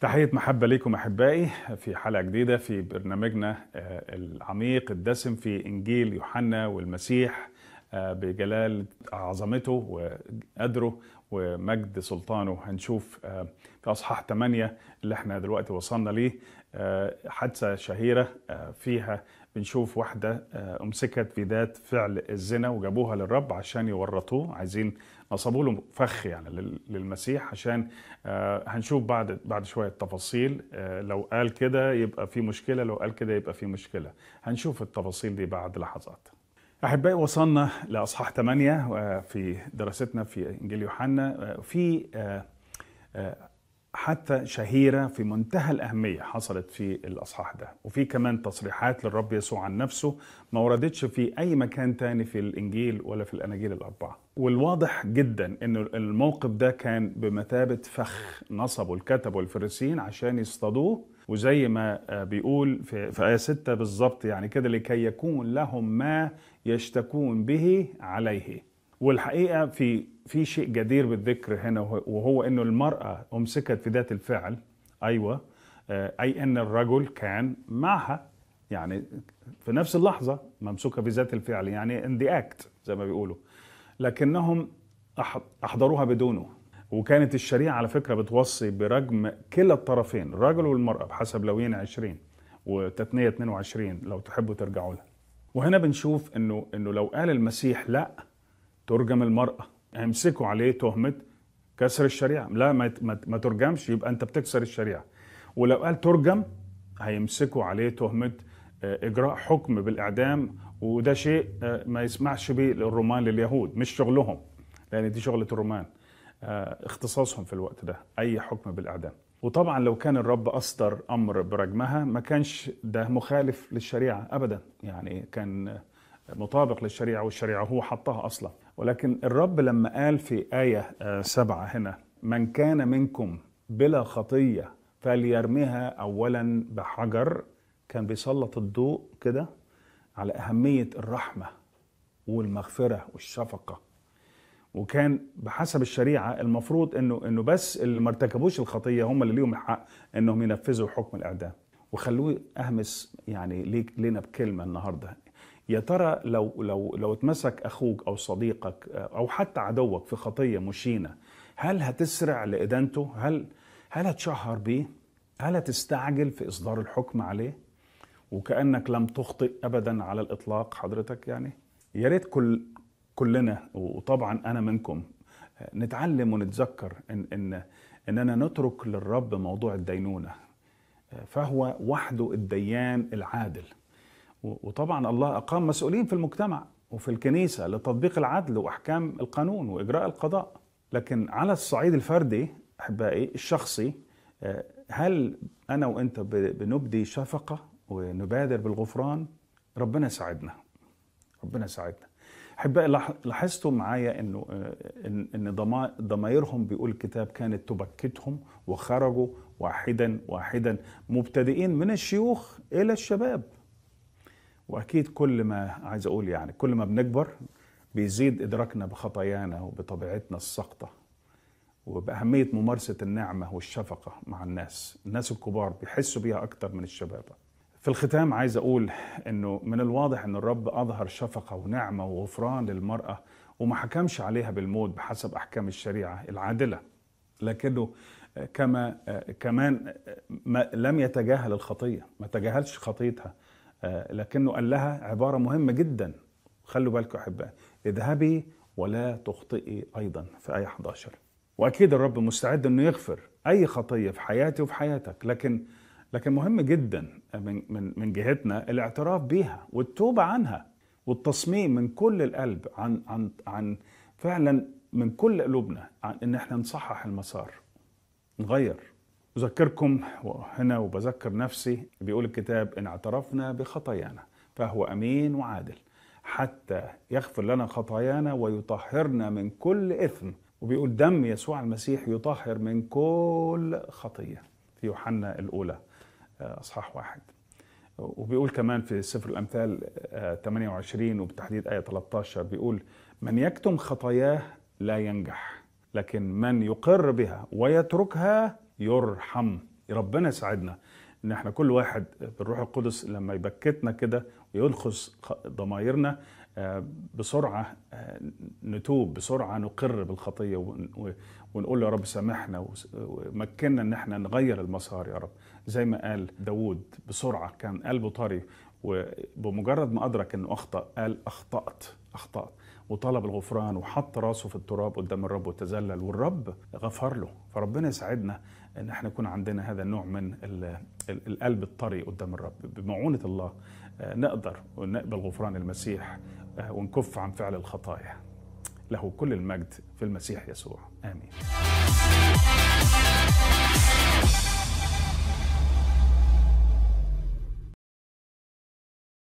تحية محبة ليكم أحبائي في حلقة جديدة في برنامجنا آه، العميق الدسم في إنجيل يوحنا والمسيح آه، بجلال عظمته وقدره ومجد سلطانه هنشوف آه، في اصحاح 8 اللي احنا دلوقتي وصلنا ليه آه، حادثه شهيره فيها بنشوف واحده امسكت في ذات فعل الزنا وجابوها للرب عشان يورطوه عايزين نصبوا له فخ يعني للمسيح عشان هنشوف بعد بعد شويه تفاصيل لو قال كده يبقى في مشكله لو قال كده يبقى في مشكله هنشوف التفاصيل دي بعد لحظات أحبائي وصلنا لأصحاح 8 آه، في دراستنا في إنجيل يوحنا آه، في آه، حتى شهيرة في منتهى الأهمية حصلت في الأصحاح ده وفي كمان تصريحات للرب يسوع عن نفسه ما وردتش في أي مكان تاني في الإنجيل ولا في الأناجيل الأربعة والواضح جدا أن الموقف ده كان بمثابة فخ نصبه الكتب والفريسيين عشان يصطادوه وزي ما بيقول في, في آية 6 بالظبط يعني كده لكي يكون لهم ما يشتكون به عليه والحقيقه في في شيء جدير بالذكر هنا وهو انه المراه امسكت في ذات الفعل ايوه آه، اي ان الرجل كان معها يعني في نفس اللحظه ممسوكه في ذات الفعل يعني ان ذا اكت زي ما بيقولوا لكنهم احضروها بدونه وكانت الشريعه على فكره بتوصي برجم كلا الطرفين الرجل والمراه بحسب لوين 20 وتثنيه 22 لو تحبوا ترجعوا لها وهنا بنشوف انه انه لو قال المسيح لا ترجم المرأة هيمسكوا عليه تهمة كسر الشريعة لا ما, ما ترجمش يبقى أنت بتكسر الشريعة ولو قال ترجم هيمسكوا عليه تهمة آه، إجراء حكم بالإعدام وده شيء آه، ما يسمعش به الرومان لليهود مش شغلهم لأن دي شغلة الرومان آه، اختصاصهم في الوقت ده أي حكم بالإعدام وطبعا لو كان الرب أصدر أمر برجمها ما كانش ده مخالف للشريعة أبدا يعني كان مطابق للشريعة والشريعة هو حطها أصلا ولكن الرب لما قال في آية آه، سبعة هنا من كان منكم بلا خطية فليرميها أولا بحجر كان بيسلط الضوء كده على أهمية الرحمة والمغفرة والشفقة وكان بحسب الشريعة المفروض انه انه بس اللي ما ارتكبوش الخطية هم اللي ليهم الحق انهم ينفذوا حكم الإعدام وخلوه أهمس يعني ليك بكلمة النهاردة يا ترى لو لو لو اتمسك اخوك او صديقك آه، او حتى عدوك في خطيه مشينه هل هتسرع لادانته؟ هل هل هتشهر بيه؟ هل هتستعجل في اصدار الحكم عليه؟ وكانك لم تخطئ ابدا على الاطلاق حضرتك يعني؟ يا ريت كل كلنا وطبعا انا منكم آه، نتعلم ونتذكر ان ان اننا نترك للرب موضوع الدينونه آه، فهو وحده الديان العادل وطبعا الله أقام مسؤولين في المجتمع وفي الكنيسة لتطبيق العدل وأحكام القانون وإجراء القضاء لكن على الصعيد الفردي أحبائي الشخصي آه، هل أنا وأنت بنبدي شفقة ونبادر بالغفران ربنا ساعدنا ربنا ساعدنا أحبائي لاحظتوا معايا أنه آه، أن ضمائرهم بيقول الكتاب كانت تبكتهم وخرجوا واحدا واحدا مبتدئين من الشيوخ إلى الشباب واكيد كل ما عايز اقول يعني كل ما بنكبر بيزيد ادراكنا بخطايانا وبطبيعتنا السقطه وباهميه ممارسه النعمه والشفقه مع الناس الناس الكبار بيحسوا بيها اكثر من الشباب في الختام عايز اقول انه من الواضح ان الرب اظهر شفقه ونعمه وغفران للمراه وما حكمش عليها بالموت بحسب احكام الشريعه العادله لكنه كما كمان ما لم يتجاهل الخطيه ما تجاهلش خطيتها آه، لكنه قال لها عبارة مهمة جدا خلوا بالكم أحبائي اذهبي ولا تخطئي أيضا في آية 11 وأكيد الرب مستعد إنه يغفر أي خطية في حياتي وفي حياتك لكن لكن مهم جدا من من من جهتنا الاعتراف بيها والتوبة عنها والتصميم من كل القلب عن عن عن فعلا من كل قلوبنا عن ان احنا نصحح المسار نغير أذكركم هنا وبذكر نفسي بيقول الكتاب إن اعترفنا بخطايانا فهو أمين وعادل حتى يغفر لنا خطايانا ويطهرنا من كل إثم وبيقول دم يسوع المسيح يطهر من كل خطية في يوحنا الأولى آه، أصحاح واحد وبيقول كمان في سفر الأمثال 28 آه، وبالتحديد آية 13 بيقول من يكتم خطاياه لا ينجح لكن من يقر بها ويتركها يرحم ربنا يساعدنا ان احنا كل واحد بالروح القدس لما يبكتنا كده ويلخص ضمايرنا آه، بسرعه آه، نتوب بسرعه نقر بالخطيه ونقول يا رب سامحنا ومكننا ان احنا نغير المسار يا رب زي ما قال داوود بسرعه كان قلبه طري وبمجرد ما ادرك انه اخطا قال اخطات اخطات وطلب الغفران وحط راسه في التراب قدام الرب وتذلل والرب غفر له فربنا يساعدنا ان احنا يكون عندنا هذا النوع من القلب الطري قدام الرب بمعونه الله آه، نقدر ونقبل غفران المسيح آه، ونكف عن فعل الخطايا له كل المجد في المسيح يسوع امين